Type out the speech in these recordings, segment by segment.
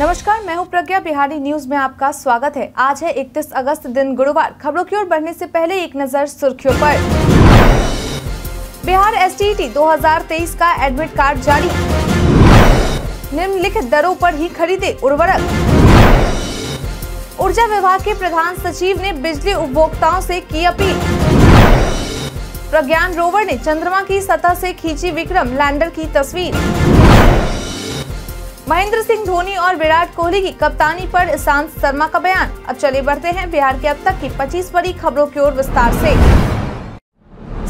नमस्कार मैं हूं प्रज्ञा बिहारी न्यूज में आपका स्वागत है आज है 31 अगस्त दिन गुरुवार खबरों की ओर बढ़ने से पहले एक नजर सुर्खियों पर बिहार एस 2023 का एडमिट कार्ड जारी निम्नलिखित दरों पर ही खरीदे उर्वरक ऊर्जा विभाग के प्रधान सचिव ने बिजली उपभोक्ताओं से की अपील प्रज्ञान रोवर ने चंद्रमा की सतह ऐसी खींची विक्रम लैंडर की तस्वीर महेंद्र सिंह धोनी और विराट कोहली की कप्तानी पर ईशांत शर्मा का बयान अब चले बढ़ते हैं बिहार के अब तक की पच्चीस बड़ी खबरों की ओर विस्तार से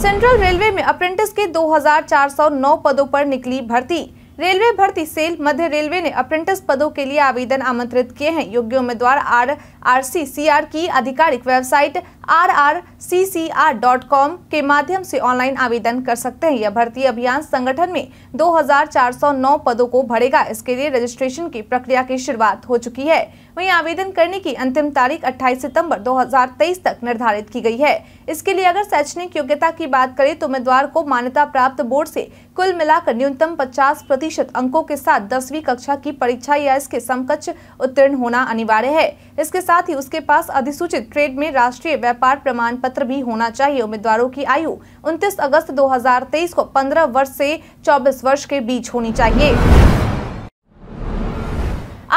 सेंट्रल रेलवे में अप्रेंटिस के 2409 पदों पर निकली भर्ती रेलवे भर्ती सेल मध्य रेलवे ने अप्रेंटिस पदों के लिए आवेदन आमंत्रित किए हैं योग्य उम्मीदवार आर आरसीसीआर की आधिकारिक वेबसाइट rrccr.com के माध्यम से ऑनलाइन आवेदन कर सकते हैं यह भर्ती अभियान संगठन में 2409 पदों को भरेगा इसके लिए रजिस्ट्रेशन की प्रक्रिया की शुरुआत हो चुकी है वहीं आवेदन करने की अंतिम तारीख 28 सितंबर 2023 तक निर्धारित की गई है इसके लिए अगर शैक्षणिक योग्यता की बात करें तो उम्मीदवार को मान्यता प्राप्त बोर्ड से कुल मिलाकर न्यूनतम 50 प्रतिशत अंकों के साथ दसवीं कक्षा की परीक्षा या इसके समकक्ष उत्तीर्ण होना अनिवार्य है इसके साथ ही उसके पास अधिसूचित ट्रेड में राष्ट्रीय व्यापार प्रमाण पत्र भी होना चाहिए उम्मीदवारों की आयु 29 अगस्त 2023 को 15 वर्ष से 24 वर्ष के बीच होनी चाहिए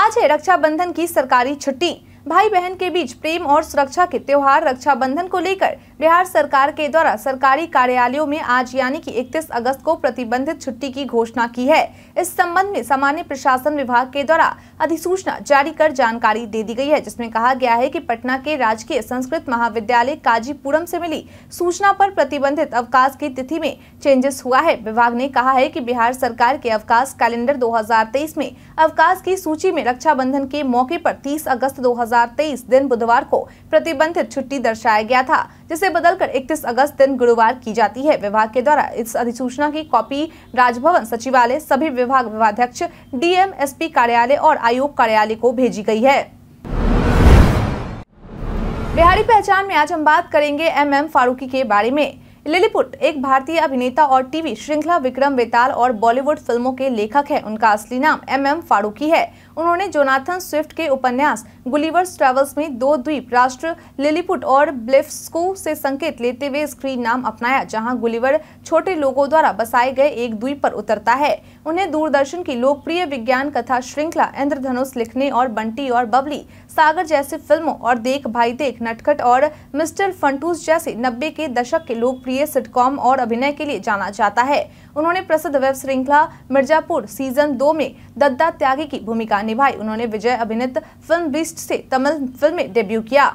आज है रक्षाबंधन की सरकारी छुट्टी भाई बहन के बीच प्रेम और सुरक्षा के त्योहार रक्षाबंधन को लेकर बिहार सरकार के द्वारा सरकारी कार्यालयों में आज यानी कि 31 अगस्त को प्रतिबंधित छुट्टी की घोषणा की है इस संबंध में सामान्य प्रशासन विभाग के द्वारा अधिसूचना जारी कर जानकारी दे दी गई है जिसमें कहा गया है कि पटना के राजकीय संस्कृत महाविद्यालय काजीपुरम से मिली सूचना पर प्रतिबंधित अवकाश की तिथि में चेंजेस हुआ है विभाग ने कहा है की बिहार सरकार के अवकाश कैलेंडर दो में अवकाश की सूची में रक्षा के मौके आरोप तीस अगस्त दो दिन बुधवार को प्रतिबंधित छुट्टी दर्शाया गया था जिसे बदलकर इकतीस अगस्त दिन गुरुवार की जाती है विभाग के द्वारा इस अधिसूचना की कॉपी राजभवन सचिवालय सभी विभाग विभाध्यक्ष डीएम एसपी कार्यालय और आयोग कार्यालय को भेजी गयी है बिहारी पहचान में आज हम बात करेंगे एम एम फारूकी के बारे में लिलीपुट एक भारतीय अभिनेता और टीवी श्रृंखला विक्रम बेताल और बॉलीवुड फिल्मों के लेखक हैं उनका असली नाम एम एम फारूकी है उन्होंने जोनाथन स्विफ्ट के उपन्यास गुलीवर्स ट्रेवल्स में दो द्वीप राष्ट्र लिलीपुट और ब्लिफ्सको से संकेत लेते हुए स्क्रीन नाम अपनाया जहां गुलीवर छोटे लोगों द्वारा बसाए गए एक द्वीप पर उतरता है उन्हें दूरदर्शन की लोकप्रिय विज्ञान कथा श्रृंखला इंद्रधनुष लिखने और बंटी और बबली सागर जैसी फिल्मों और देख भाई देख नटखट और मिस्टर फंटूस जैसे नब्बे के दशक के लोकप्रिय सिटकॉम और अभिनय के लिए जाना जाता है उन्होंने प्रसिद्ध वेब श्रृंखला मिर्जापुर सीजन दो में दद्दा त्यागी की भूमिका निभाई उन्होंने विजय अभिनीत फिल्म बीस्ट से तमिल फिल्म में डेब्यू किया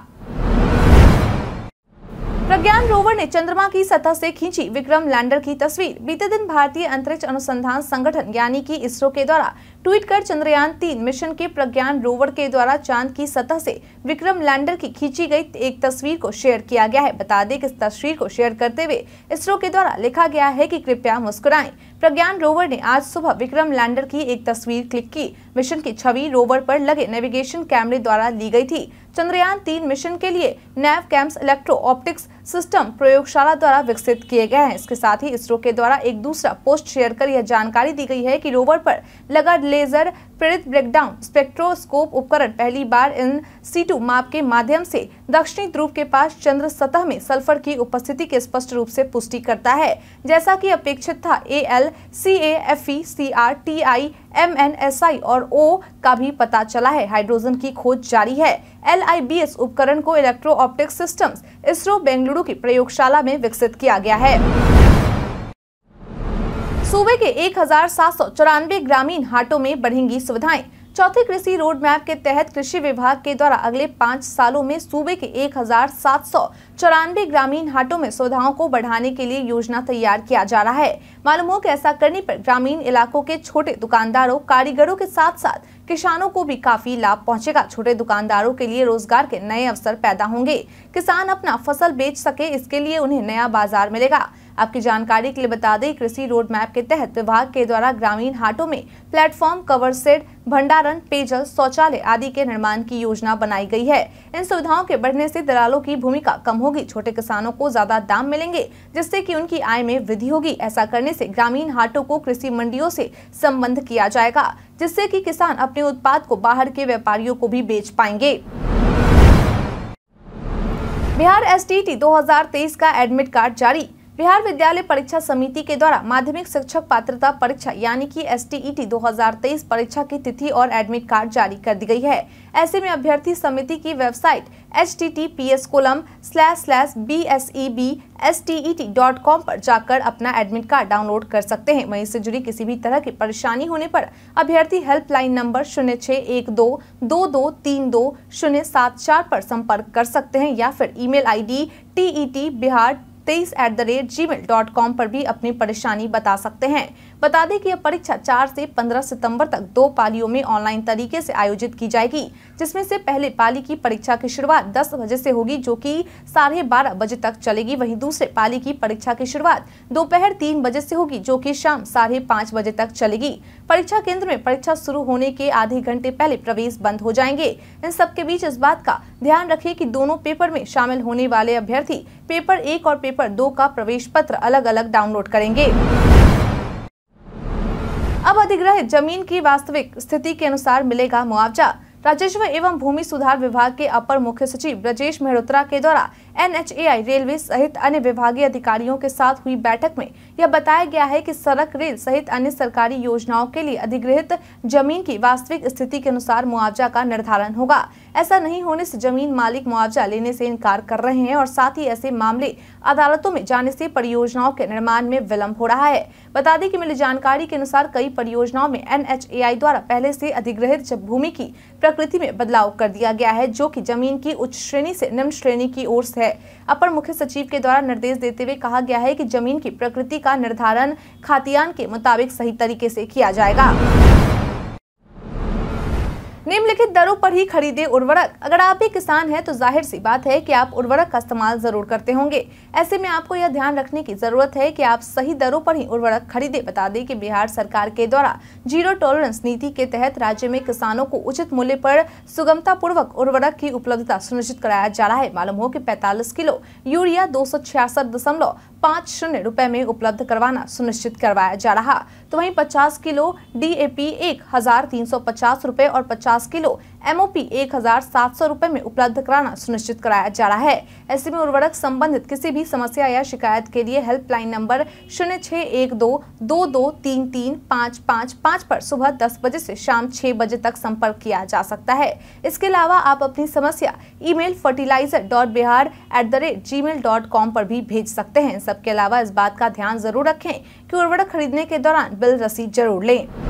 प्रज्ञान रोवर ने चंद्रमा की सतह से खींची विक्रम लैंडर की तस्वीर बीते दिन भारतीय अंतरिक्ष अनुसंधान संगठन यानी कि इसरो के द्वारा ट्वीट कर चंद्रयान तीन मिशन के प्रज्ञान रोवर के द्वारा चांद की सतह से विक्रम लैंडर की खींची गई एक तस्वीर को शेयर किया गया है बता दें कि इस तस्वीर को शेयर करते हुए इसरो के द्वारा लिखा गया है कि कृपया मुस्कुराएं प्रज्ञान रोवर ने आज सुबह विक्रम लैंडर की एक तस्वीर क्लिक की मिशन की छवि रोवर पर लगे नेविगेशन कैमरे द्वारा ली गई थी चंद्रयान तीन मिशन के लिए nav cams electro optics system प्रयोगशाला द्वारा विकसित किए गए हैं इसके साथ ही इसरो के द्वारा एक दूसरा पोस्ट शेयर कर यह जानकारी दी गई है कि रोवर पर लगा लेजर प्रेरित ब्रेकडाउन स्पेक्ट्रोस्कोप उपकरण पहली बार इन सीटू माप के माध्यम से दक्षिणी ध्रुव के पास चंद्र सतह में सल्फर की उपस्थिति की स्पष्ट रूप से पुष्टि करता है जैसा कि अपेक्षित था A L C A F E C R T I M N S I और ओ का भी पता चला है हाइड्रोजन की खोज जारी है एल आई बी एस उपकरण को electro optic system ISRO Bengaluru की प्रयोगशाला में विकसित किया गया है सूबे के एक ग्रामीण हाटों में बढ़ेंगी सुविधाएं चौथे कृषि रोड मैप के तहत कृषि विभाग के द्वारा अगले पाँच सालों में सूबे के एक ग्रामीण हाटों में सुविधाओं को बढ़ाने के लिए योजना तैयार किया जा रहा है मालूम हो कि ऐसा करने पर ग्रामीण इलाकों के छोटे दुकानदारों कारीगरों के साथ साथ किसानों को भी काफी लाभ पहुंचेगा छोटे दुकानदारों के लिए रोजगार के नए अवसर पैदा होंगे किसान अपना फसल बेच सके इसके लिए उन्हें नया बाजार मिलेगा आपकी जानकारी के लिए बता दें कृषि रोड मैप के तहत विभाग के द्वारा ग्रामीण हाटों में प्लेटफॉर्म कवर सेट भंडारण पेयजल शौचालय आदि के निर्माण की योजना बनाई गई है इन सुविधाओं के बढ़ने से दलालों की भूमिका कम होगी छोटे किसानों को ज्यादा दाम मिलेंगे जिससे कि उनकी आय में वृद्धि होगी ऐसा करने से ग्रामीण हाटों को कृषि मंडियों से संबंध किया जाएगा जिससे कि किसान अपने उत्पाद को बाहर के व्यापारियों को भी बेच पाएंगे बिहार एस टी का एडमिट कार्ड जारी बिहार विद्यालय परीक्षा समिति के द्वारा माध्यमिक शिक्षक पात्रता परीक्षा यानी कि एस टी ई परीक्षा की तिथि और एडमिट कार्ड जारी कर दी गई है ऐसे में अभ्यर्थी समिति की website H T T P S colon slash slash B S E B S T E T dot com पर जाकर अपना एडमिट कार्ड डाउनलोड कर सकते हैं वहीं से जुड़ी किसी भी तरह की परेशानी होने पर अभ्यर्थी हेल्पलाइन नंबर शून्य छह एक दो दो दो तीन दो शून्य सात चार आरोप संपर्क कर सकते हैं या फिर email ID T E T Bihar तेईस at the rate Gmail dot com पर भी अपनी परेशानी बता सकते हैं बता दें कि यह परीक्षा 4 से 15 सितंबर तक दो पालियों में ऑनलाइन तरीके से आयोजित की जाएगी जिसमें से पहले पाली की परीक्षा की शुरुआत 10 बजे से होगी जो कि साढ़े बारह बजे तक चलेगी वहीं दूसरे पाली की परीक्षा की शुरुआत दोपहर तीन बजे से होगी जो कि शाम साढ़े पाँच बजे तक चलेगी परीक्षा केंद्र में परीक्षा शुरू होने के आधे घंटे पहले प्रवेश बंद हो जाएंगे इन सबके बीच इस बात का ध्यान रखें कि दोनों पेपर में शामिल होने वाले अभ्यर्थी पेपर एक और पेपर दो का प्रवेश पत्र अलग अलग डाउनलोड करेंगे अब अधिग्रहित जमीन की वास्तविक स्थिति के अनुसार मिलेगा मुआवजा राजस्व एवं भूमि सुधार विभाग के अपर मुख्य सचिव ब्रजेश मेहरोत्रा के द्वारा एन रेलवे सहित अन्य विभागीय अधिकारियों के साथ हुई बैठक में यह बताया गया है कि सड़क रेल सहित अन्य सरकारी योजनाओं के लिए अधिग्रहित जमीन की वास्तविक स्थिति के अनुसार मुआवजा का निर्धारण होगा ऐसा नहीं होने से जमीन मालिक मुआवजा लेने से इनकार कर रहे हैं और साथ ही ऐसे मामले अदालतों में जाने से परियोजनाओं के निर्माण में विलंब हो रहा है बता दें कि मिली जानकारी के अनुसार कई परियोजनाओं में एन द्वारा पहले से अधिग्रहित भूमि की प्रकृति में बदलाव कर दिया गया है जो की जमीन की उच्च श्रेणी ऐसी निम्न श्रेणी की ओर है अपर मुख्य सचिव के द्वारा निर्देश देते हुए कहा गया है की जमीन की प्रकृति का निर्धारण खातियान के मुताबिक सही तरीके से किया जाएगा निम्नलिखित दरों पर ही खरीदे उर्वरक अगर आप भी किसान हैं तो जाहिर सी बात है कि आप उर्वरक का इस्तेमाल जरूर करते होंगे ऐसे में आपको यह ध्यान रखने की जरूरत है कि आप सही दरों पर ही उर्वरक खरीदे बता दें कि बिहार सरकार के द्वारा जीरो टॉलरेंस नीति के तहत राज्य में किसानों को उचित मूल्य पर पूर्वक उर्वरक की उपलब्धता सुनिश्चित कराया जा रहा है मालूम हो की पैंतालीस किलो यूरिया दो पाँच शून्य रुपए में उपलब्ध करवाना सुनिश्चित करवाया जा रहा तो वहीं 50 किलो डीएपी एक हजार तीन सौ पचास रुपए और 50 किलो एमओपी एक हजार में उपलब्ध कराना सुनिश्चित कराया जा रहा है ऐसे में उर्वरक संबंधित किसी भी समस्या या शिकायत के लिए हेल्पलाइन नंबर शून्य छः एक दो दो दो तीन तीन पाँच पाँच पाँच पर सुबह दस बजे से शाम छः बजे तक संपर्क किया जा सकता है इसके अलावा आप अपनी समस्या email fertilizer dot Bihar at the rate Gmail dot com पर भी भेज सकते हैं सबके अलावा इस बात का ध्यान जरूर रखें कि उर्वरक खरीदने के दौरान बिल रसीद जरूर लें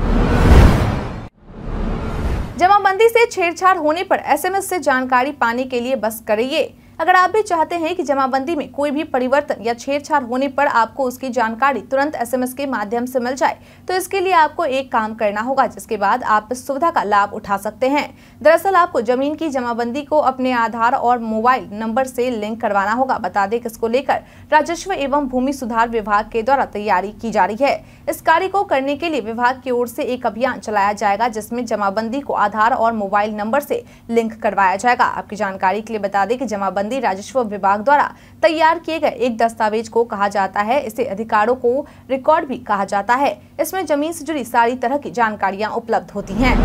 जमाबंदी से छेड़छाड़ होने पर एसएमएस से जानकारी पाने के लिए बस करिए अगर आप भी चाहते हैं कि जमाबंदी में कोई भी परिवर्तन या छेड़छाड़ होने पर आपको उसकी जानकारी तुरंत एसएमएस के माध्यम से मिल जाए तो इसके लिए आपको एक काम करना होगा जिसके बाद आप इस सुविधा का लाभ उठा सकते हैं दरअसल आपको जमीन की जमाबंदी को अपने आधार और मोबाइल नंबर से लिंक करवाना होगा बता दें इसको लेकर राजस्व एवं भूमि सुधार विभाग के द्वारा तैयारी की जा रही है इस कार्य को करने के लिए विभाग की ओर से एक अभियान चलाया जाएगा जिसमे जमाबंदी को आधार और मोबाइल नंबर से लिंक करवाया जाएगा आपकी जानकारी के लिए बता दें कि जमाबंदी संबंधी राजस्व विभाग द्वारा तैयार किए गए एक दस्तावेज को कहा जाता है इसे अधिकारों को रिकॉर्ड भी कहा जाता है इसमें जमीन से जुड़ी सारी तरह की जानकारियाँ उपलब्ध होती हैं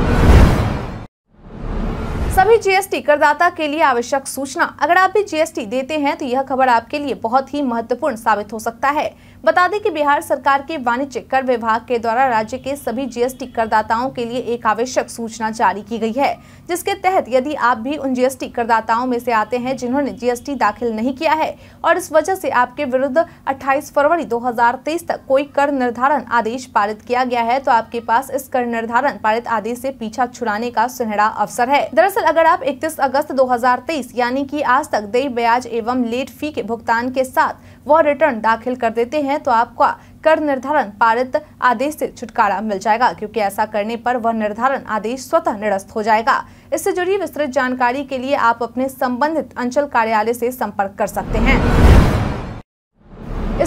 सभी जीएसटी करदाता के लिए आवश्यक सूचना अगर आप भी जीएसटी देते हैं तो यह खबर आपके लिए बहुत ही महत्वपूर्ण साबित हो सकता है बता दें कि बिहार सरकार के वाणिज्य कर विभाग के द्वारा राज्य के सभी जीएसटी करदाताओं के लिए एक आवश्यक सूचना जारी की गई है जिसके तहत यदि आप भी उन जीएसटी करदाताओं में से आते हैं जिन्होंने जीएसटी दाखिल नहीं किया है और इस वजह से आपके विरुद्ध 28 फरवरी 2023 तक कोई कर निर्धारण आदेश पारित किया गया है तो आपके पास इस कर निर्धारण पारित आदेश ऐसी पीछा छुड़ाने का सुनहरा अवसर है दरअसल अगर आप इकतीस अगस्त दो यानी की आज तक देय ब्याज एवं लेट फी के भुगतान के साथ वह रिटर्न दाखिल कर देते हैं तो आपका कर निर्धारण पारित आदेश से छुटकारा मिल जाएगा क्योंकि ऐसा करने पर वह निर्धारण आदेश स्वतः निरस्त हो जाएगा इससे जुड़ी विस्तृत जानकारी के लिए आप अपने संबंधित अंचल कार्यालय से संपर्क कर सकते हैं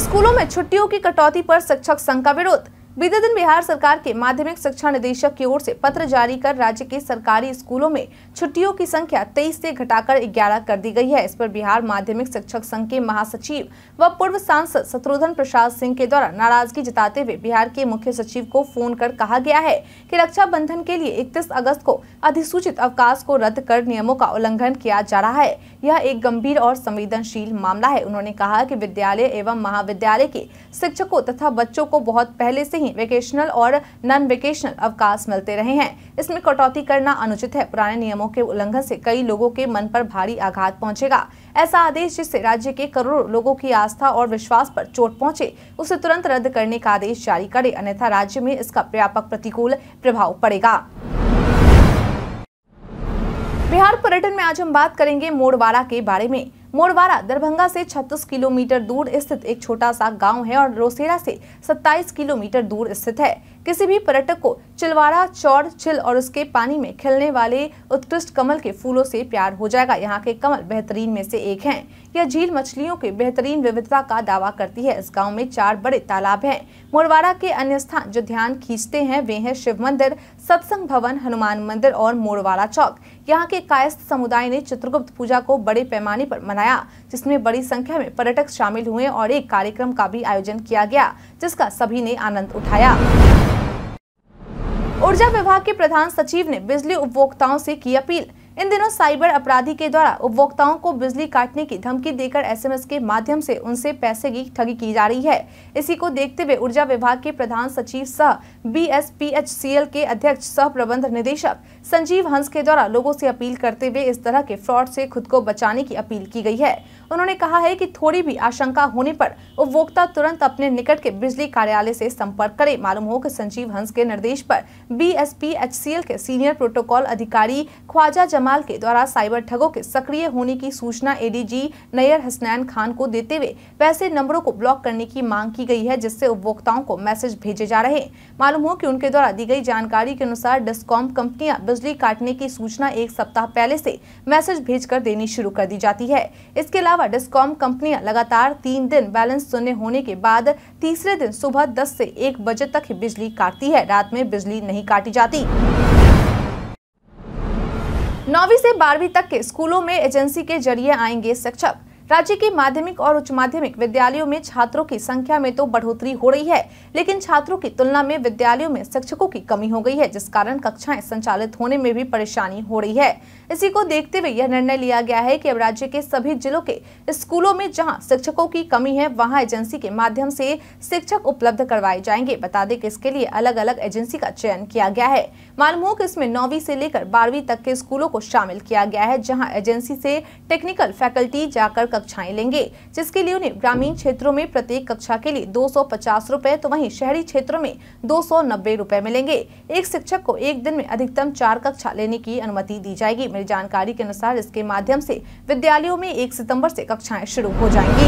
स्कूलों में छुट्टियों की कटौती पर शिक्षक संघ का विरोध बीते दिन बिहार सरकार के माध्यमिक शिक्षा निदेशक की ओर से पत्र जारी कर राज्य के सरकारी स्कूलों में छुट्टियों की संख्या 23 से घटाकर 11 कर दी गई है इस पर बिहार माध्यमिक शिक्षक संघ के महासचिव व पूर्व सांसद शत्रुघ्न प्रसाद सिंह के द्वारा नाराजगी जताते हुए बिहार के मुख्य सचिव को फोन कर कहा गया है की बंधन के लिए इकतीस अगस्त को अधिसूचित अवकाश को रद्द कर नियमों का उल्लंघन किया जा रहा है यह एक गंभीर और संवेदनशील मामला है उन्होंने कहा की विद्यालय एवं महाविद्यालय के शिक्षकों तथा बच्चों को बहुत पहले से ही ही वेकेशनल और नॉन वेकेशनल अवकाश मिलते रहे हैं इसमें कटौती करना अनुचित है पुराने नियमों के उल्लंघन से कई लोगों के मन पर भारी आघात पहुंचेगा ऐसा आदेश जिससे राज्य के करोड़ों लोगों की आस्था और विश्वास पर चोट पहुंचे उसे तुरंत रद्द करने का आदेश जारी करे अन्यथा राज्य में इसका व्यापक प्रतिकूल प्रभाव पड़ेगा बिहार पर्यटन में आज हम बात करेंगे मोड़वाड़ा के बारे में मोड़वारा दरभंगा से 36 किलोमीटर दूर स्थित एक छोटा सा गांव है और रोसेरा से 27 किलोमीटर दूर स्थित है किसी भी पर्यटक को चिलवाड़ा चौड़ छिल और उसके पानी में खिलने वाले उत्कृष्ट कमल के फूलों से प्यार हो जाएगा यहाँ के कमल बेहतरीन में से एक हैं यह झील मछलियों के बेहतरीन विविधता का दावा करती है इस गांव में चार बड़े तालाब हैं मोरवाड़ा के अन्य स्थान जो ध्यान खींचते हैं वे हैं शिव मंदिर सत्संग भवन हनुमान मंदिर और मोरवाड़ा चौक यहाँ के कायस्थ समुदाय ने चित्रगुप्त पूजा को बड़े पैमाने पर मनाया जिसमें बड़ी संख्या में पर्यटक शामिल हुए और एक कार्यक्रम का भी आयोजन किया गया जिसका सभी ने आनंद उठाया ऊर्जा विभाग के प्रधान सचिव ने बिजली उपभोक्ताओं से की अपील इन दिनों साइबर अपराधी के द्वारा उपभोक्ताओं को बिजली काटने की धमकी देकर एसएमएस के माध्यम से उनसे पैसे की ठगी की जा रही है इसी को देखते हुए ऊर्जा विभाग के प्रधान सचिव सह बीएसपीएचसीएल के अध्यक्ष सह प्रबंध निदेशक संजीव हंस के द्वारा लोगों से अपील करते हुए इस तरह के फ्रॉड से खुद को बचाने की अपील की गई है उन्होंने कहा है कि थोड़ी भी आशंका होने पर उपभोक्ता तुरंत अपने निकट के बिजली कार्यालय से संपर्क करे मालूम हो कि संजीव हंस के निर्देश पर बी के सीनियर प्रोटोकॉल अधिकारी ख्वाजा जमा जमाल के द्वारा साइबर ठगों के सक्रिय होने की सूचना एडीजी नयर हसनैन खान को देते हुए पैसे नंबरों को ब्लॉक करने की मांग की गई है जिससे उपभोक्ताओं को मैसेज भेजे जा रहे हैं मालूम हो कि उनके द्वारा दी गई जानकारी के अनुसार डिस्कॉम कंपनियां बिजली काटने की सूचना एक सप्ताह पहले से मैसेज भेज देनी शुरू कर दी जाती है इसके अलावा डिस्कॉम कंपनियाँ लगातार तीन दिन बैलेंस शून्य होने के बाद तीसरे दिन सुबह दस ऐसी एक बजे तक ही बिजली काटती है रात में बिजली नहीं काटी जाती नौवीं से बारहवीं तक के स्कूलों में एजेंसी के जरिए आएंगे शिक्षक राज्य के माध्यमिक और उच्च माध्यमिक विद्यालयों में छात्रों की संख्या में तो बढ़ोतरी हो रही है लेकिन छात्रों की तुलना में विद्यालयों में शिक्षकों की कमी हो गई है जिस कारण कक्षाएं संचालित होने में भी परेशानी हो रही है इसी को देखते हुए यह निर्णय लिया गया है कि अब राज्य के सभी जिलों के स्कूलों में जहां शिक्षकों की कमी है वहां एजेंसी के माध्यम से शिक्षक उपलब्ध करवाए जाएंगे बता दें कि इसके लिए अलग अलग एजेंसी का चयन किया गया है मालूम हो कि इसमें नौवीं से लेकर बारहवीं तक के स्कूलों को शामिल किया गया है जहाँ एजेंसी से टेक्निकल फैकल्टी जाकर कक्षाएं लेंगे जिसके लिए उन्हें ग्रामीण क्षेत्रों में प्रत्येक कक्षा के लिए दो सौ तो वही शहरी क्षेत्रों में दो सौ मिलेंगे एक शिक्षक को एक दिन में अधिकतम चार कक्षा लेने की अनुमति दी जाएगी मिली जानकारी के अनुसार इसके माध्यम से विद्यालयों में एक सितम्बर से कक्षाएं शुरू हो जाएंगी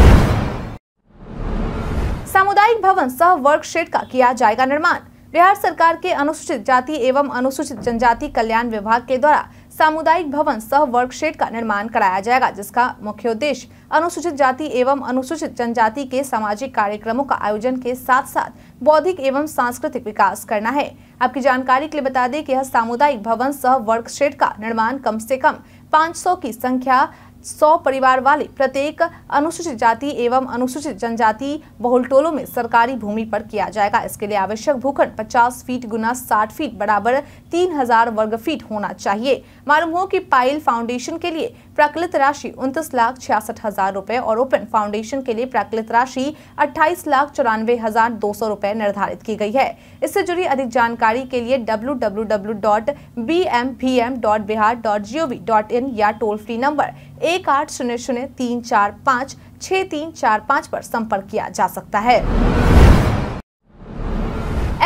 सामुदायिक भवन सह वर्कशेड का किया जाएगा निर्माण बिहार सरकार के अनुसूचित जाति एवं अनुसूचित जनजाति कल्याण विभाग के द्वारा सामुदायिक भवन सह वर्कशेड का निर्माण कराया जाएगा जिसका मुख्य उद्देश्य अनुसूचित जाति एवं अनुसूचित जनजाति के सामाजिक कार्यक्रमों का आयोजन के साथ साथ बौद्धिक एवं सांस्कृतिक विकास करना है आपकी जानकारी के लिए बता दें कि यह सामुदायिक भवन सह वर्कशेड का निर्माण कम से कम 500 की संख्या सौ परिवार वाले प्रत्येक अनुसूचित जाति एवं अनुसूचित जनजाति बहुल टोलों में सरकारी भूमि पर किया जाएगा इसके लिए आवश्यक भूखंड 50 फीट गुना 60 फीट बराबर 3000 वर्ग फीट होना चाहिए मालूम हो कि पाइल फाउंडेशन के लिए प्राकृत राशि उनतीस लाख छियासठ हजार रूपए और ओपन फाउंडेशन के लिए प्राकृत राशि अट्ठाईस लाख चौरानवे हजार दो सौ रूपए निर्धारित की गई है इससे जुड़ी अधिक जानकारी के लिए W W W dot B M M dot Bihar dot G O V dot in या टोल फ्री नंबर एक आठ शून्य शून्य तीन चार पाँच छः तीन चार पाँच पर संपर्क किया जा सकता है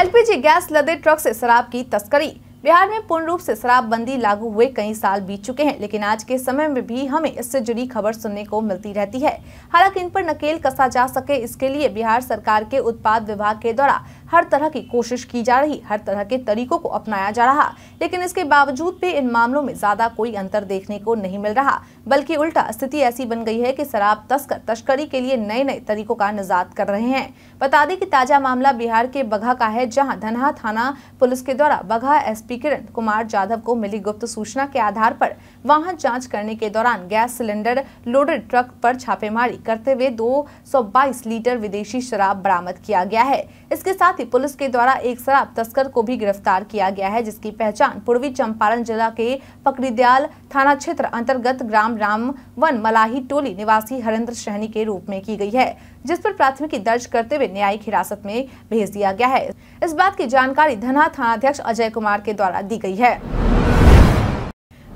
एलपीजी गैस लदे ट्रक से शराब की तस्करी बिहार में पूर्ण रूप से शराबबंदी लागू हुए कई साल बीत चुके हैं लेकिन आज के समय में भी हमें इससे जुड़ी खबर सुनने को मिलती रहती है हालांकि इन पर नकेल कसा जा सके इसके लिए बिहार सरकार के उत्पाद विभाग के द्वारा हर तरह की कोशिश की जा रही हर तरह के तरीकों को अपनाया जा रहा लेकिन इसके बावजूद भी इन मामलों में ज्यादा कोई अंतर देखने को नहीं मिल रहा बल्कि उल्टा स्थिति ऐसी बन गई है कि शराब तस्कर तस्करी के लिए नए नए तरीकों का निजात कर रहे हैं बता दें कि ताजा मामला बिहार के बघा का है जहां धनहा थाना पुलिस के द्वारा बघा एसपी किरण कुमार जाधव को मिली गुप्त सूचना के आधार पर वाहन जांच करने के दौरान गैस सिलेंडर लोडेड ट्रक पर छापेमारी करते हुए 222 लीटर विदेशी शराब बरामद किया गया है इसके साथ ही पुलिस के द्वारा एक शराब तस्कर को भी गिरफ्तार किया गया है जिसकी पहचान पूर्वी चंपारण जिला के पकड़ीदयाल थाना क्षेत्र अंतर्गत ग्राम राम वन मलाही टोली निवासी हरेंद्र सहनी के रूप में की गई है जिस पर प्राथमिकी दर्ज करते हुए न्यायिक हिरासत में भेज दिया गया है इस बात की जानकारी धनहा अध्यक्ष अजय कुमार के द्वारा दी गई है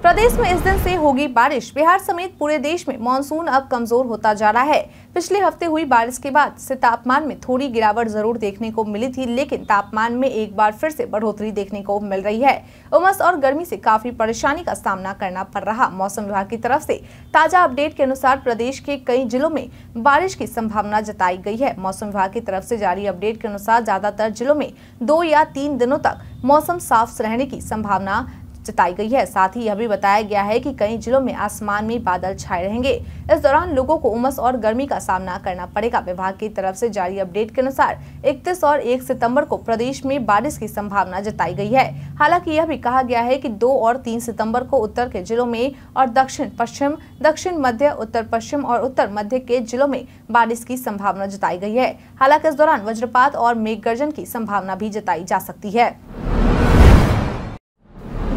प्रदेश में इस दिन से होगी बारिश बिहार समेत पूरे देश में मानसून अब कमजोर होता जा रहा है पिछले हफ्ते हुई बारिश के बाद से तापमान में थोड़ी गिरावट जरूर देखने को मिली थी लेकिन तापमान में एक बार फिर से बढ़ोतरी देखने को मिल रही है उमस और गर्मी से काफी परेशानी का सामना करना पड़ रहा मौसम विभाग की तरफ से ताजा अपडेट के अनुसार प्रदेश के कई जिलों में बारिश की संभावना जताई गई है मौसम विभाग की तरफ से जारी अपडेट के अनुसार ज्यादातर जिलों में दो या तीन दिनों तक मौसम साफ रहने की संभावना जताई गई है साथ ही यह भी बताया गया है कि कई जिलों में आसमान में बादल छाए रहेंगे इस दौरान लोगों को उमस और गर्मी का सामना करना पड़ेगा विभाग की तरफ से जारी अपडेट के अनुसार इकतीस और एक सितम्बर को प्रदेश में बारिश की संभावना जताई गई है हालांकि यह भी कहा गया है की दो और तीन सितम्बर को उत्तर के जिलों में और दक्षिण पश्चिम दक्षिण मध्य उत्तर पश्चिम और उत्तर मध्य के जिलों में बारिश की संभावना जताई गयी है हालांकि इस दौरान वज्रपात और मेघ गर्जन की संभावना भी जताई जा सकती है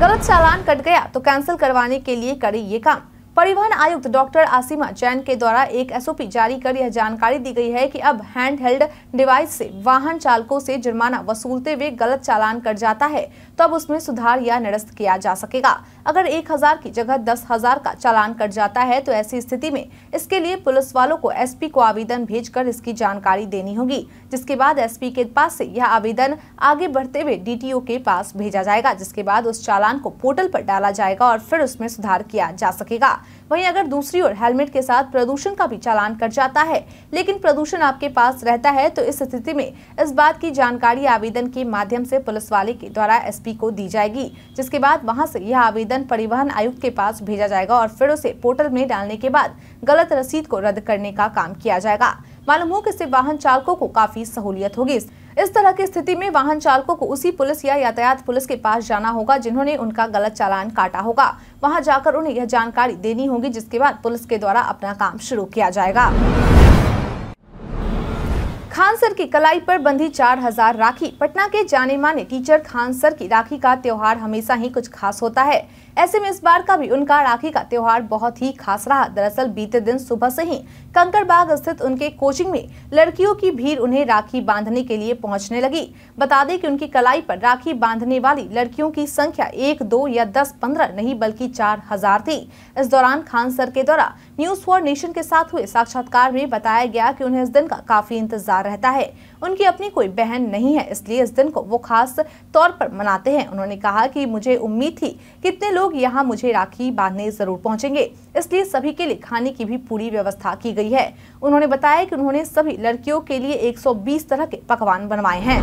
गलत चालान कट गया तो कैंसिल करवाने के लिए करे ये काम परिवहन आयुक्त डॉक्टर आसिमा जैन के द्वारा एक एसओपी जारी कर यह जानकारी दी गई है कि अब हैंड हेल्ड डिवाइस से वाहन चालकों से जुर्माना वसूलते हुए गलत चालान कट जाता है तब उसमें सुधार या निरस्त किया जा सकेगा अगर एक हजार की जगह दस हजार का चालान कट जाता है तो ऐसी स्थिति में इसके लिए पुलिस वालों को एसपी को आवेदन भेजकर इसकी जानकारी देनी होगी जिसके बाद एसपी के पास से यह आवेदन आगे बढ़ते हुए डीटीओ के पास भेजा जाएगा जिसके बाद उस चालान को पोर्टल पर डाला जाएगा और फिर उसमें सुधार किया जा सकेगा वहीं अगर दूसरी ओर हेलमेट के साथ प्रदूषण का भी चालान कट जाता है लेकिन प्रदूषण आपके पास रहता है तो इस स्थिति में इस बात की जानकारी आवेदन के माध्यम से पुलिस वाले के द्वारा एसपी एसपी को दी जाएगी जिसके बाद वहां से यह आवेदन परिवहन आयुक्त के पास भेजा जाएगा और फिर उसे पोर्टल में डालने के बाद गलत रसीद को रद्द करने का काम किया जाएगा मालूम हो कि इससे वाहन चालकों को काफी सहूलियत होगी इस तरह की स्थिति में वाहन चालकों को उसी पुलिस या यातायात पुलिस के पास जाना होगा जिन्होंने उनका गलत चालान काटा होगा वहां जाकर उन्हें यह जानकारी देनी होगी जिसके बाद पुलिस के द्वारा अपना काम शुरू किया जाएगा खान सर की कलाई पर बंधी चार हजार राखी पटना के जाने माने टीचर खान सर की राखी का त्योहार हमेशा ही कुछ खास होता है ऐसे में इस बार का भी उनका राखी का त्योहार बहुत ही खास रहा दरअसल बीते दिन सुबह से ही कंकड़बाग स्थित उनके कोचिंग में लड़कियों की भीड़ उन्हें राखी बांधने के लिए पहुंचने लगी बता दें कि उनकी कलाई पर राखी बांधने वाली लड़कियों की संख्या एक दो या दस पंद्रह नहीं बल्कि चार हजार थी इस दौरान खान सर के द्वारा न्यूज फॉर नेशन के साथ हुए साक्षात्कार में बताया गया कि उन्हें इस दिन का काफी इंतजार रहता है उनकी अपनी कोई बहन नहीं है इसलिए इस दिन को वो खास तौर पर मनाते हैं उन्होंने कहा कि मुझे उम्मीद थी कितने लोग यहाँ मुझे राखी बांधने जरूर पहुँचेंगे इसलिए सभी के लिए खाने की भी पूरी व्यवस्था की गयी है उन्होंने बताया की उन्होंने सभी लड़कियों के लिए एक तरह के पकवान बनवाए हैं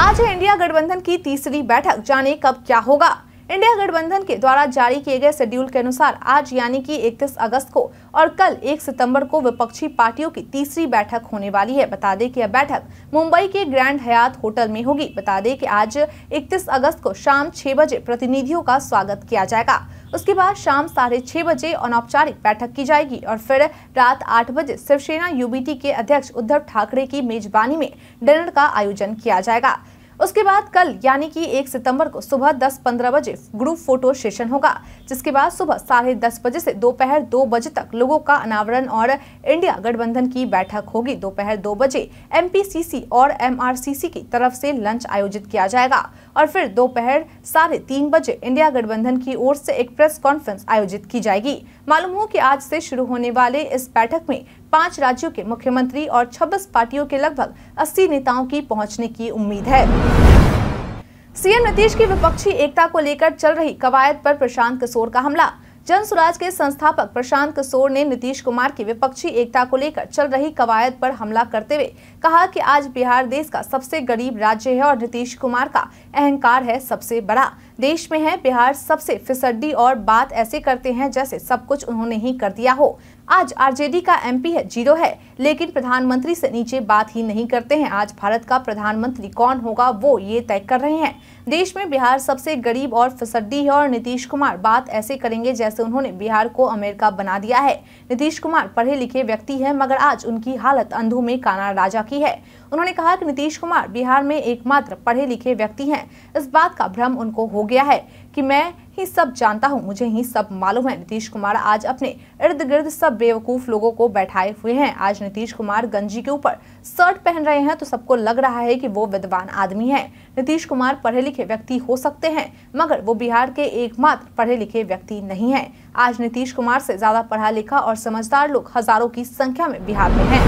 आज है इंडिया गठबंधन की तीसरी बैठक जाने कब क्या होगा इंडिया गठबंधन के द्वारा जारी किए गए शेड्यूल के अनुसार आज यानी कि 31 अगस्त को और कल 1 सितंबर को विपक्षी पार्टियों की तीसरी बैठक होने वाली है बता दें कि यह बैठक मुंबई के ग्रैंड हयात होटल में होगी बता दें कि आज 31 अगस्त को शाम छह बजे प्रतिनिधियों का स्वागत किया जाएगा उसके बाद शाम साढ़े छह बजे अनौपचारिक बैठक की जाएगी और फिर रात आठ बजे शिवसेना यूबीटी के अध्यक्ष उद्धव ठाकरे की मेजबानी में डिनर का आयोजन किया जाएगा उसके बाद कल यानी कि एक सितंबर को सुबह दस पंद्रह बजे ग्रुप फोटो सेशन होगा जिसके बाद सुबह साढ़े दस बजे से दोपहर दो बजे तक लोगों का अनावरण और इंडिया गठबंधन की बैठक होगी दोपहर दो बजे एमपीसीसी और एमआरसीसी की तरफ से लंच आयोजित किया जाएगा और फिर दोपहर साढ़े तीन बजे इंडिया गठबंधन की ओर से एक प्रेस कॉन्फ्रेंस आयोजित की जाएगी मालूम हो कि आज से शुरू होने वाले इस बैठक में पांच राज्यों के मुख्यमंत्री और 26 पार्टियों के लगभग 80 नेताओं की पहुंचने की उम्मीद है सीएम नीतीश की विपक्षी एकता को लेकर चल रही कवायद पर प्रशांत किशोर का हमला जन स्वराज के संस्थापक प्रशांत किशोर ने नीतीश कुमार की विपक्षी एकता को लेकर चल रही कवायद पर हमला करते हुए कहा कि आज बिहार देश का सबसे गरीब राज्य है और नीतीश कुमार का अहंकार है सबसे बड़ा देश में है बिहार सबसे फिसड्डी और बात ऐसे करते हैं जैसे सब कुछ उन्होंने ही कर दिया हो आज आरजेडी का एमपी है जीरो है लेकिन प्रधानमंत्री से नीचे बात ही नहीं करते हैं आज भारत का प्रधानमंत्री कौन होगा वो ये तय कर रहे हैं देश में बिहार सबसे गरीब और फिसड्डी है और नीतीश कुमार बात ऐसे करेंगे जैसे उन्होंने बिहार को अमेरिका बना दिया है नीतीश कुमार पढ़े लिखे व्यक्ति है मगर आज उनकी हालत अंधो में काना राजा की है उन्होंने कहा की नीतीश कुमार बिहार में एकमात्र पढ़े लिखे व्यक्ति है इस बात का भ्रम उनको हो गया है कि मैं ही सब जानता हूँ मुझे ही सब मालूम है नीतीश कुमार आज अपने इर्द गिर्द सब बेवकूफ लोगों को बैठाए हुए हैं आज नीतीश कुमार गंजी के ऊपर शर्ट पहन रहे हैं तो सबको लग रहा है कि वो विद्वान आदमी है नीतीश कुमार पढ़े लिखे व्यक्ति हो सकते हैं मगर वो बिहार के एकमात्र पढ़े लिखे व्यक्ति नहीं है आज नीतीश कुमार से ज्यादा पढ़ा लिखा और समझदार लोग हजारों की संख्या में बिहार में है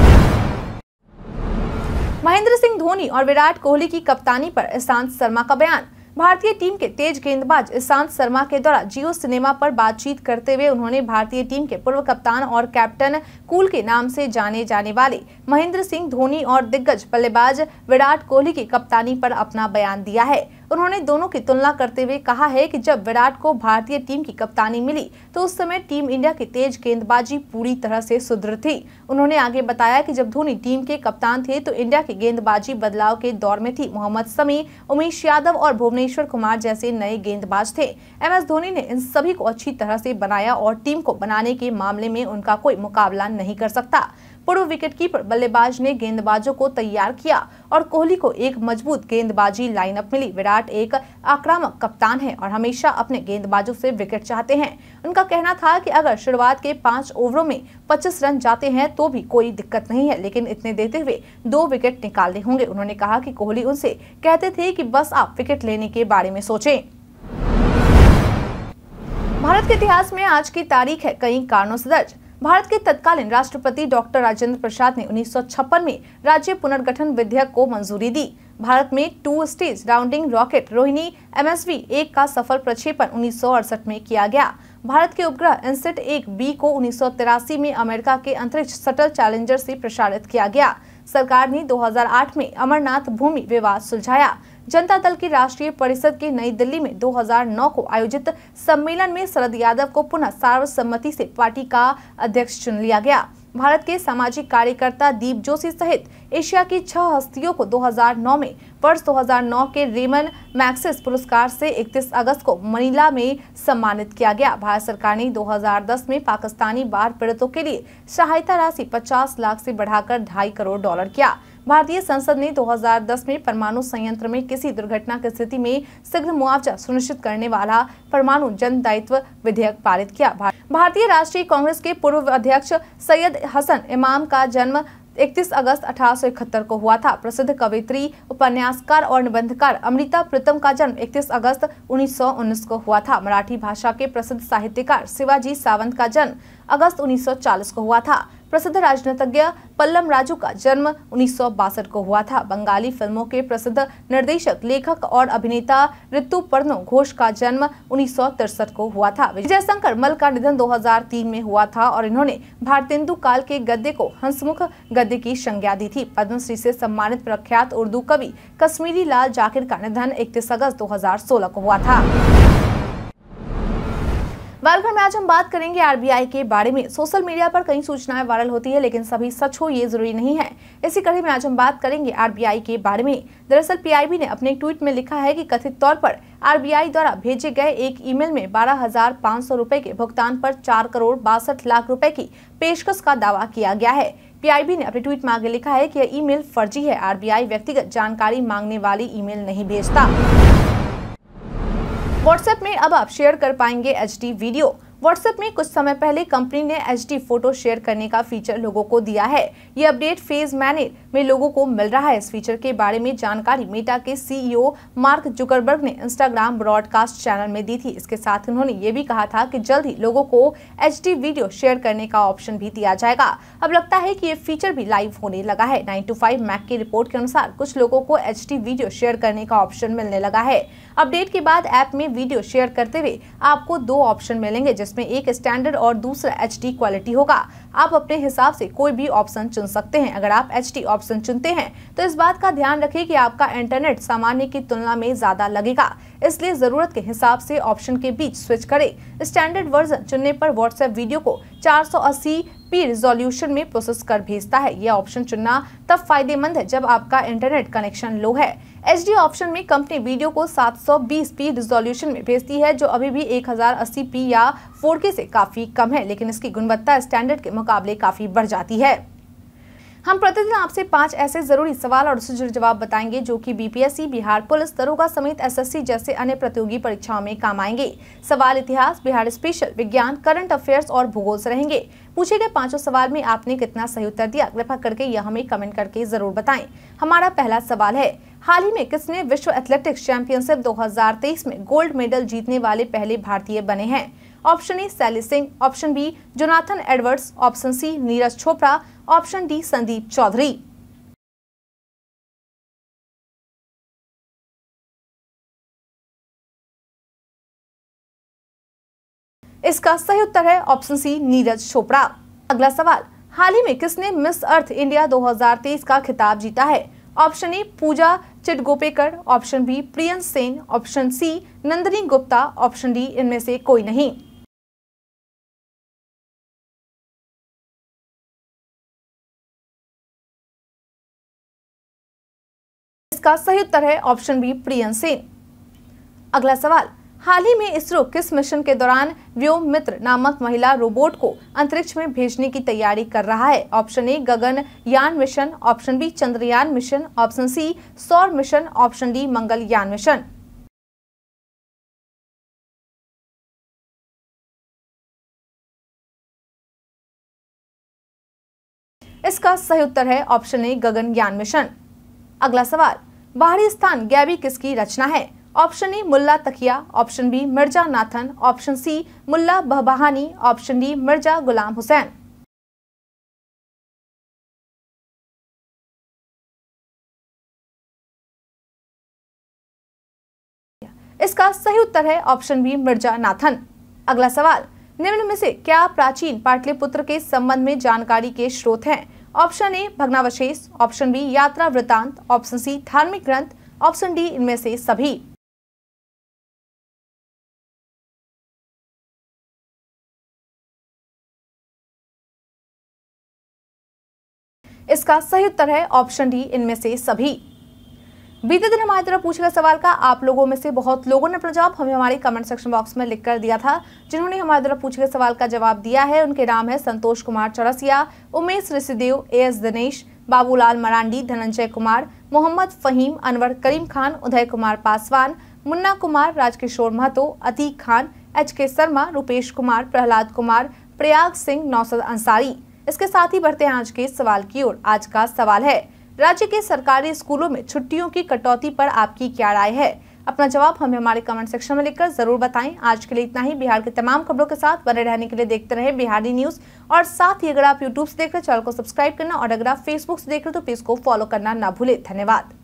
महेंद्र सिंह धोनी और विराट कोहली की कप्तानी पर ईशांत शर्मा का बयान भारतीय टीम के तेज गेंदबाज ईशांत शर्मा के द्वारा जियो सिनेमा पर बातचीत करते हुए उन्होंने भारतीय टीम के पूर्व कप्तान और कैप्टन कूल के नाम से जाने जाने वाले महेंद्र सिंह धोनी और दिग्गज बल्लेबाज विराट कोहली की कप्तानी पर अपना बयान दिया है उन्होंने दोनों की तुलना करते हुए कहा है कि जब विराट को भारतीय टीम की कप्तानी मिली तो उस समय टीम इंडिया की तेज गेंदबाजी पूरी तरह से सुदृढ़ थी उन्होंने आगे बताया कि जब धोनी टीम के कप्तान थे तो इंडिया की गेंदबाजी बदलाव के दौर में थी मोहम्मद समी उमेश यादव और भुवनेश्वर कुमार जैसे नए गेंदबाज थे एम एस धोनी ने इन सभी को अच्छी तरह से बनाया और टीम को बनाने के मामले में उनका कोई मुकाबला नहीं कर सकता पूर्व विकेटकीपर बल्लेबाज ने गेंदबाजों को तैयार किया और कोहली को एक मजबूत गेंदबाजी लाइनअप मिली विराट एक आक्रामक कप्तान है और हमेशा अपने गेंदबाजों से विकेट चाहते हैं उनका कहना था कि अगर शुरुआत के पांच ओवरों में 25 रन जाते हैं तो भी कोई दिक्कत नहीं है लेकिन इतने देते हुए दो विकेट निकालने होंगे उन्होंने कहा की कोहली उनसे कहते थे की बस आप विकेट लेने के बारे में सोचे भारत के इतिहास में आज की तारीख है कई कारणों से दर्ज भारत के तत्कालीन राष्ट्रपति डॉक्टर राजेंद्र प्रसाद ने उन्नीस में राज्य पुनर्गठन विधेयक को मंजूरी दी भारत में two stage rounding rocket Rohini M S एक का सफल प्रक्षेपण उन्नीस में किया गया भारत के उपग्रह एनसेट e एक बी को उन्नीस में अमेरिका के अंतरिक्ष सटल चैलेंजर से प्रसारित किया गया सरकार ने 2008 में अमरनाथ भूमि विवाद सुलझाया जनता दल की राष्ट्रीय परिषद के नई दिल्ली में 2009 को आयोजित सम्मेलन में शरद यादव को पुनः सर्वसम्मति से पार्टी का अध्यक्ष चुन लिया गया भारत के सामाजिक कार्यकर्ता दीप जोशी सहित एशिया की छह हस्तियों को 2009 में वर्ष 2009 के रेमन मैक्सिस पुरस्कार से 31 अगस्त को मनीला में सम्मानित किया गया भारत सरकार ने 2010 में पाकिस्तानी बाढ़ पीड़ितों के लिए सहायता राशि 50 लाख से बढ़ाकर ढाई करोड़ डॉलर किया भारतीय संसद ने 2010 में परमाणु संयंत्र में किसी दुर्घटना की स्थिति में शीघ्र मुआवजा सुनिश्चित करने वाला परमाणु जन दायित्व विधेयक पारित किया भारतीय राष्ट्रीय कांग्रेस के पूर्व अध्यक्ष सैयद हसन इमाम का जन्म 31 अगस्त अठारह को हुआ था प्रसिद्ध कवित्री उपन्यासकार और निबंधकार अमृता प्रीतम का जन्म 31 अगस्त 1919 को हुआ था मराठी भाषा के प्रसिद्ध साहित्यकार शिवाजी सावंत का जन्म अगस्त 1940 को हुआ था प्रसिद्ध राजनीतिज्ञ पल्लम राजू का जन्म उन्नीस को हुआ था बंगाली फिल्मों के प्रसिद्ध निर्देशक लेखक और अभिनेता ऋतु पर्णो घोष का जन्म उन्नीस को हुआ था विजय शंकर मल का निधन 2003 में हुआ था और इन्होंने भारतेंदु काल के गद्य को हंसमुख गद्य की संज्ञा दी थी पद्मश्री से सम्मानित प्रख्यात उर्दू कवि कश्मीरी लाल जाकिर का निधन इकतीस अगस्त दो को हुआ था बालखंड में आज हम बात करेंगे आरबीआई के बारे में सोशल मीडिया पर कई सूचनाएं वायरल होती है लेकिन सभी सच हो ये जरूरी नहीं है इसी कड़ी में आज हम बात करेंगे आरबीआई के बारे में दरअसल पीआईबी ने अपने ट्वीट में लिखा है कि कथित तौर पर आरबीआई द्वारा भेजे गए एक ईमेल में बारह हजार पाँच सौ रूपए के भुगतान पर चार करोड़ बासठ लाख रूपए की पेशकश का दावा किया गया है पीआईबी ने अपने ट्वीट में आगे लिखा है कि यह ईमेल फर्जी है आरबीआई व्यक्तिगत जानकारी मांगने वाली ईमेल नहीं भेजता व्हाट्सएप में अब आप शेयर कर पाएंगे एच वीडियो व्हाट्सएप में कुछ समय पहले कंपनी ने एच फोटो शेयर करने का फीचर लोगों को दिया है ये अपडेट फेज मैने में लोगों को मिल रहा है इस फीचर के बारे में जानकारी मेटा के सीईओ मार्क जुकरबर्ग ने इंस्टाग्राम ब्रॉडकास्ट चैनल में दी थी इसके साथ उन्होंने ये भी कहा था कि जल्द ही लोगों को एच वीडियो शेयर करने का ऑप्शन भी दिया जाएगा अब लगता है की ये फीचर भी लाइव होने लगा है नाइन टू फाइव मैक की रिपोर्ट के अनुसार कुछ लोगों को एच वीडियो शेयर करने का ऑप्शन मिलने लगा है अपडेट के बाद ऐप में वीडियो शेयर करते हुए आपको दो ऑप्शन मिलेंगे जिसमें एक स्टैंडर्ड और दूसरा एच क्वालिटी होगा आप अपने हिसाब से कोई भी ऑप्शन चुन सकते हैं अगर आप एच ऑप्शन चुनते हैं तो इस बात का ध्यान रखें कि आपका इंटरनेट सामान्य की तुलना में ज्यादा लगेगा इसलिए जरूरत के हिसाब से ऑप्शन के बीच स्विच करें स्टैंडर्ड वर्जन चुनने पर व्हाट्सएप वीडियो को 480 पी रिजोल्यूशन में प्रोसेस कर भेजता है यह ऑप्शन चुनना तब फायदेमंद है जब आपका इंटरनेट कनेक्शन लो है एच ऑप्शन में कंपनी वीडियो को 720p रिजोल्यूशन में भेजती है जो अभी भी 1080p या 4K से काफ़ी कम है लेकिन इसकी गुणवत्ता स्टैंडर्ड के मुकाबले काफ़ी बढ़ जाती है हम प्रतिदिन आपसे पांच ऐसे जरूरी सवाल और उससे जुड़े जवाब बताएंगे जो कि बीपीएससी बिहार पुलिस दरोगा समेत एसएससी जैसे अन्य प्रतियोगी परीक्षाओं में काम आएंगे सवाल इतिहास बिहार स्पेशल विज्ञान करंट अफेयर्स और भूगोल से रहेंगे पूछे गए पांचों सवाल में आपने कितना सही उत्तर दिया कृपा करके यह हमें कमेंट करके जरूर बताएं हमारा पहला सवाल है हाल ही में किसने विश्व एथलेटिक्स चैंपियनशिप 2023 में गोल्ड मेडल जीतने वाले पहले भारतीय बने हैं option A Shaili Singh option B Jonathan Edwards option C Neeraj Chopra option D Sandeep Chaudhary इसका सही उत्तर है ऑप्शन सी नीरज चोपड़ा अगला सवाल हाल ही में किसने मिस अर्थ इंडिया 2023 का खिताब जीता है option A Pooja Chitgopekar option B Priyansh Sen option C Nandini Gupta option D इनमें से कोई नहीं इसका सही उत्तर है ऑप्शन बी प्रियंस सेन अगला सवाल हाल ही में इसरो किस मिशन के दौरान व्योम मित्र नामक महिला रोबोट को अंतरिक्ष में भेजने की तैयारी कर रहा है option A Gaganyaan mission option B Chandrayaan mission option C सौर मिशन ऑप्शन डी मंगल यान मिशन इसका सही उत्तर है ऑप्शन ए गगन ज्ञान मिशन अगला सवाल बाहरी स्थान गैबी किसकी रचना है option A Mulla Takiya option B Mirza Nathan option C Mulla Bahbahani option D Mirza Ghulam Hussain इसका सही उत्तर है ऑप्शन बी मिर्जा नाथन अगला सवाल निम्न में से क्या प्राचीन पाटलिपुत्र के संबंध में जानकारी के स्रोत हैं ऑप्शन ए भग्नावशेष ऑप्शन बी यात्रा वृतांत ऑप्शन सी धार्मिक ग्रंथ ऑप्शन डी इनमें से सभी इसका सही उत्तर है ऑप्शन डी इनमें से सभी बीते दिन हमारी तरफ पूछे गए सवाल का आप लोगों में से बहुत लोगों ने अपना जवाब हमें हमारे कमेंट सेक्शन बॉक्स में लिख कर दिया था जिन्होंने हमारी तरफ पूछे गए सवाल का जवाब दिया है उनके नाम है Santosh Kumar Chaurasia Umesh Rishidev A S Dinesh Babulal Marandi Dhananjay Kumar Mohammad Faheem Anwar Karim Khan Uday Kumar Paswan Munna Kumar Rajkishore Mahato Atiq Khan H K Sharma Rupesh Kumar Prahlad Kumar Prayag Singh नौसद Ansari इसके साथ ही बढ़ते हैं आज के सवाल की ओर आज का सवाल है राज्य के सरकारी स्कूलों में छुट्टियों की कटौती पर आपकी क्या राय है अपना जवाब हमें हमारे कमेंट सेक्शन में लिखकर जरूर बताएं आज के लिए इतना ही बिहार के तमाम खबरों के साथ बने रहने के लिए देखते रहे बिहारी न्यूज और साथ ही अगर आप यूट्यूब से देख रहे चैनल को सब्सक्राइब करना और अगर आप फेसबुक से देख रहे तो पेज को फॉलो करना ना भूले धन्यवाद